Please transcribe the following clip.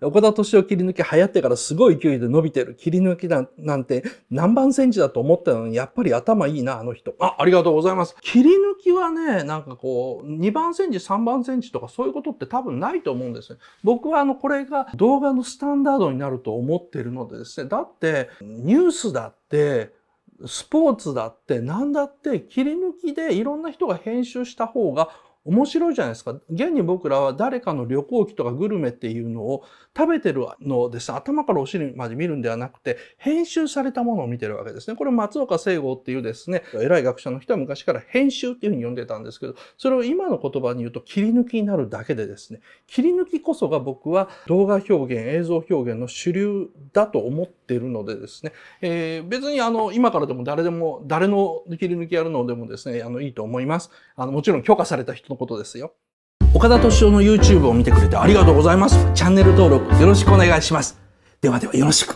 岡田敏夫切り抜き流行ってからすごい勢いで伸びてる切り抜きだなんて何番センチだと思ったのにやっぱり頭いいなあの人あありがとうございます切り抜きはねなんかこう2番センチ3番センチとかそういうことって多分ないと思うんです僕はあのこれが動画のスタンダードになると思ってるのでですねだってニュースだってスポーツだって何だって切り抜きでいろんな人が編集した方が面白いじゃないですか。現に僕らは誰かの旅行記とかグルメっていうのを食べてるのをですね、頭からお尻まで見るんではなくて、編集されたものを見てるわけですね。これ松岡聖剛っていうですね、偉い学者の人は昔から編集っていうふうに呼んでたんですけど、それを今の言葉に言うと切り抜きになるだけでですね、切り抜きこそが僕は動画表現、映像表現の主流だと思ってってるのでですね、えー、別にあの、今からでも誰でも、誰の切り抜きやるのでもですね、あの、いいと思います。あの、もちろん許可された人のことですよ。岡田敏夫の YouTube を見てくれてありがとうございます。チャンネル登録よろしくお願いします。ではではよろしく。